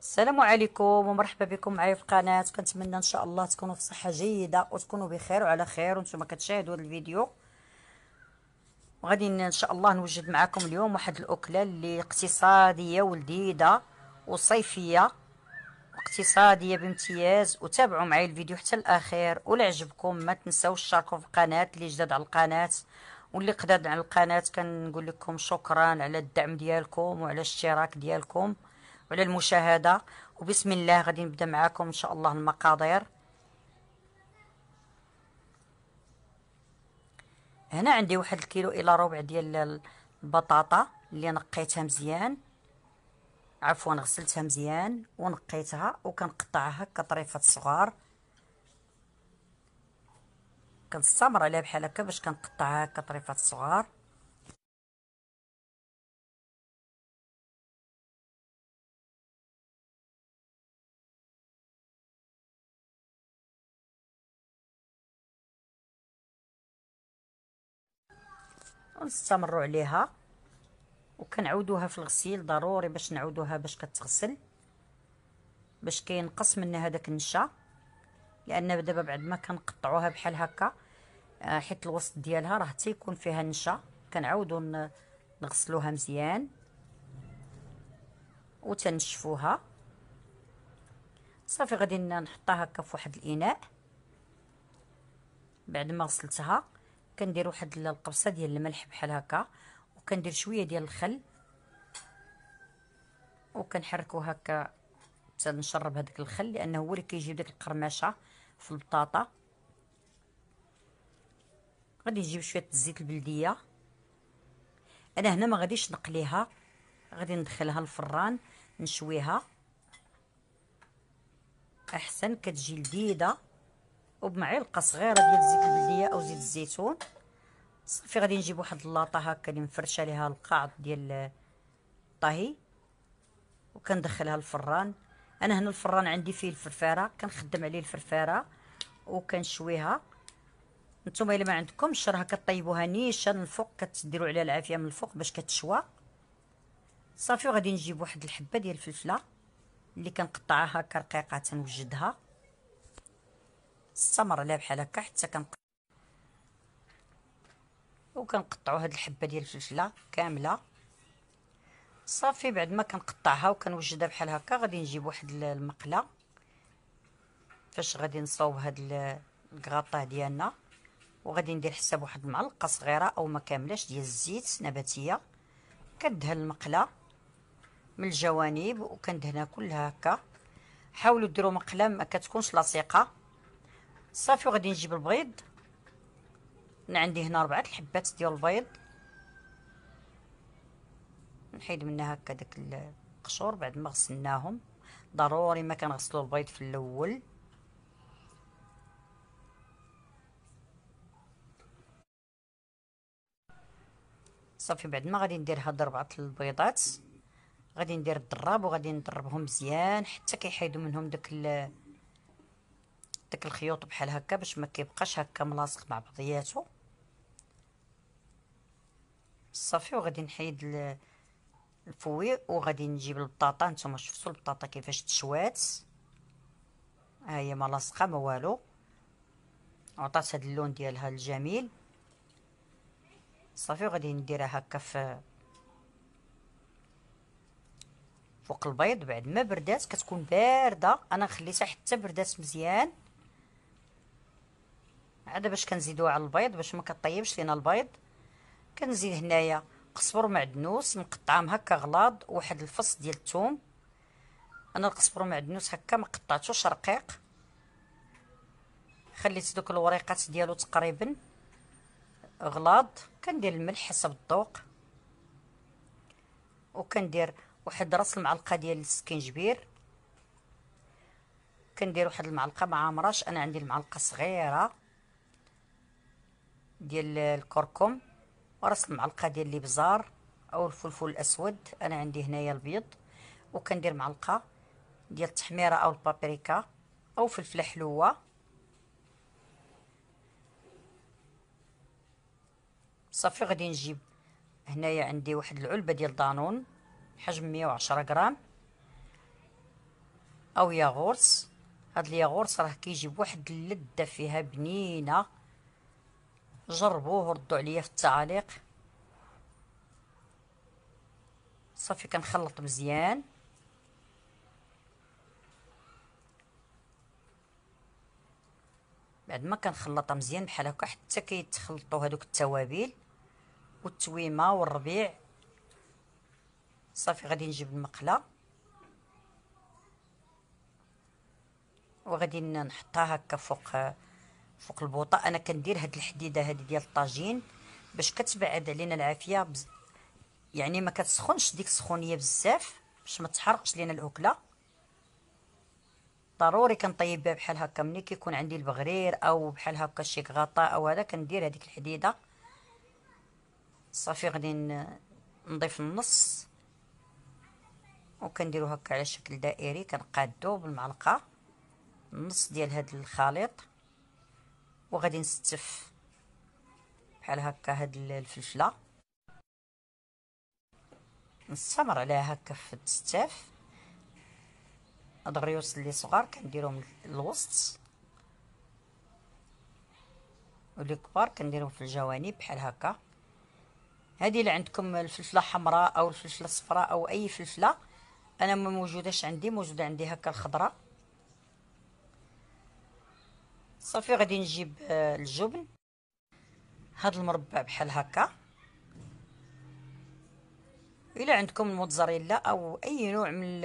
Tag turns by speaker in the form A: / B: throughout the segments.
A: السلام عليكم ومرحبا بكم معايا في القناه كنتمنى ان شاء الله تكونوا في صحه جيده وتكونوا بخير وعلى خير وانتم كتشاهدوا هذا الفيديو وغادي ان شاء الله نوجد معكم اليوم واحد الاكله اللي اقتصاديه ولذيذه وصيفيه اقتصاديه بامتياز وتابعوا معايا الفيديو حتى الاخير ولا عجبكم ما تنساوش تشاركوا في القناه اللي جداد على القناه واللي قداد على القناه كنقول لكم شكرا على الدعم ديالكم وعلى الاشتراك ديالكم وعلى المشاهدة وبسم الله غادي نبدا معاكم ان شاء الله المقادير هنا عندي واحد الكيلو الى ربع ديال البطاطا اللي نقيتها مزيان عفوا غسلتها مزيان ونقيتها وكنقطعها هكا طريفات صغار كنستمر عليها بحال هكا باش كنقطعها هكا طريفات صغار ونستمروا عليها وكنعودوها في الغسيل ضروري باش نعودوها باش كتغسل باش كينقص منها هذاك النشا لان دابا بعد ما كنقطعوها بحال هكا آه، حيت الوسط ديالها راه تيكون فيها النشا كنعاودو نغسلوها مزيان وتنشفوها صافي غادي نحطها هكا في واحد الاناء بعد ما غسلتها كندير واحد القبصه ديال الملح بحال هكا وكندير شويه ديال الخل وكنحركو هكا حتى نشرب هذاك الخل لانه هو اللي كيجيب ديك القرمشه في البطاطا غادي نجيب شويه الزيت البلديه انا هنا ما غاديش نقليها غادي ندخلها الفران نشويها احسن كتجي لذيذه وبمعلقه صغيره ديال الزيت البلديه او زيت الزيتون صافي غادي نجيب واحد اللاطه هكا اللي مفرشه ليها القاعد ديال الطهي وكندخلها الفران انا هنا الفران عندي فيه الفرفاره كنخدم عليه الفرفاره وكنشويها نتوما الا ما عندكمش راه كطيبوها نيشان الفوق كتديروا عليها العافيه من الفوق باش كتشوى صافي وغادي نجيب واحد الحبه ديال الفلفله اللي كنقطعها هكا رقيقه تنوجدها نستمر عليها بحال هكا حتى كنقطع وكنقطعوا هاد الحبه ديال الفلفله كامله صافي بعد ما كنقطعها وكنوجدها بحال هكا غادي نجيب واحد المقله فاش غادي نصاوب هاد الكغاطه ديالنا وغادي ندير حساب واحد المعلقه صغيره او ما كاملاش ديال الزيت نباتيه كندهن المقله من الجوانب وكندهنها كلها هكا حاولوا ديروا مقله ما كتكونش لاصقه صافي وغادي نجيب البيض انا عندي هنا ربعه الحبات ديال البيض نحيد منها هكا داك القشور بعد ما غسلناهم ضروري ما كنغسلوا البيض في الاول صافي بعد ما غادي ندير هاد ربعه البيضات غادي ندير الضراب وغادي نضربهم مزيان حتى كيحيدوا منهم داك داك الخيوط بحال هكا باش ما كيبقاش هكا ملاصق مع بعضياته صافي وغادي نحيد الفوي وغادي نجيب البطاطا نتوما شفتوا البطاطا كيفاش تشوات ها هي ما لاصقه ما والو عطات هاد اللون ديالها الجميل صافي وغادي نديرها هكا في فوق البيض بعد ما بردات كتكون بارده انا خليتها حتى بردات مزيان عاد باش كنزيدوها على البيض باش ما كطيبش لينا البيض كنزيد هنايا قزبر معدنوس مقطعهم هكا غلاض واحد الفص ديال الثوم انا القزبر معدنوس هكا ما قطعتوش رقيق خليت دوك الوريقات ديالو تقريبا غلاض كندير الملح حسب الذوق وكندير واحد راس المعلقه ديال السكنجبير كندير واحد المعلقه ما عامراش انا عندي المعلقه صغيره ديال الكركم وراس المعلقه ديال الابزار او الفلفل الاسود انا عندي هنايا البيض وكندير معلقه ديال التحميره او البابريكا او فلفله حلوه صافي غادي نجيب هنايا عندي واحد العلبه ديال دانون حجم 110 غرام او ياغورس هاد الياغورس راه كيجي بواحد اللذه فيها بنينه جربوه وردوا عليا في التعليق صافي كنخلط مزيان بعد ما كنخلطها مزيان بحال هكا حتى كيتخلطوا هذوك التوابل والتويمه والربيع صافي غادي نجيب المقله وغادي نحطها هكا فوق فوق البوطه انا كندير هاد الحديده هادي ديال الطاجين باش كتبعد علينا العافيه بز... يعني ما كتسخنش ديك السخونيه بزاف باش ما تحرقش لينا الاكله ضروري كنطيب بها بحال هكا ملي كيكون عندي البغرير او بحال هكا شي غطاء او هذا كندير هذيك الحديده صافي غادي نضيف النص وكنديرو هكا على شكل دائري كنقادو بالمعلقه النص ديال هاد الخليط وغادي نستف بحال هكا هاد الفلفله نستمر عليها هكا في التستاف هاد الريوس اللي صغار كنديرهم للوسط واللي كبار كنديرهم في الجوانب بحال هكا هذه اللي عندكم الفلفله حمراء او الفلفله الصفراء او اي فلفله انا ما موجوداش عندي موجوده عندي هكا الخضراء صافي غادي نجيب آه، الجبن هاد المربع بحال هكا الا عندكم الموتزاريلا او اي نوع من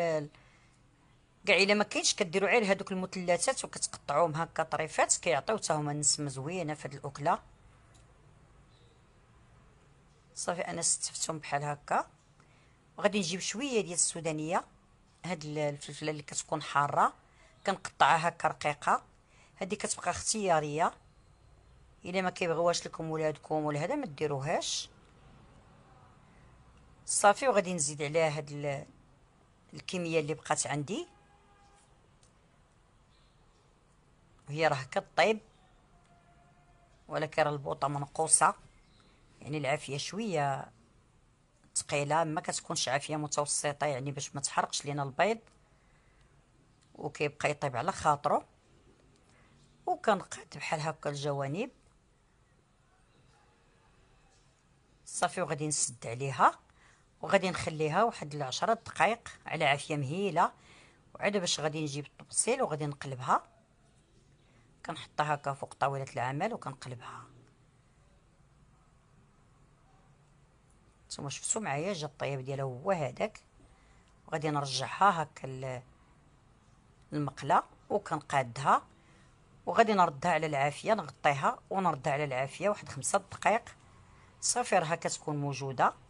A: كاع الا ما كاينش كديروا غير هذوك المثلثات وكتقطعوهم هكا طريفات كيعطيو حتى هما نسمه زوينه في الاكله صافي انا ستفتهم بحال هكا وغادي نجيب شويه ديال السودانيه هاد الفلفله اللي كتكون حاره كنقطعها هكا رقيقه هذه كتبقى اختياريه الا ما كيبغيوهاش لكم ولادكم ولا هذا ما ديروهاش صافي وغادي نزيد عليها هاد الكميه اللي بقات عندي وهي راه كطيب ولكن راه البوطه منقوصه يعني العافيه شويه ثقيله ما كتكونش عافيه متوسطه يعني باش ما تحرقش لينا البيض وكيبقى يطيب على خاطره وكنقاد بحال هكا الجوانب صافي وغادي نسد عليها وغادي نخليها واحد العشرة دقائق على عافيه مهيله وعاد باش غادي نجيب الطبسيل وغادي نقلبها كنحطها هكا فوق طاوله العمل وكنقلبها نتوما شفتوا معايا جا الطياب ديالها هو هذاك وغادي نرجعها هكا المقله وكنقادها وغادي نردها على العافيه نغطيها ونردها على العافيه واحد خمسة دقائق صافي راها كتكون موجوده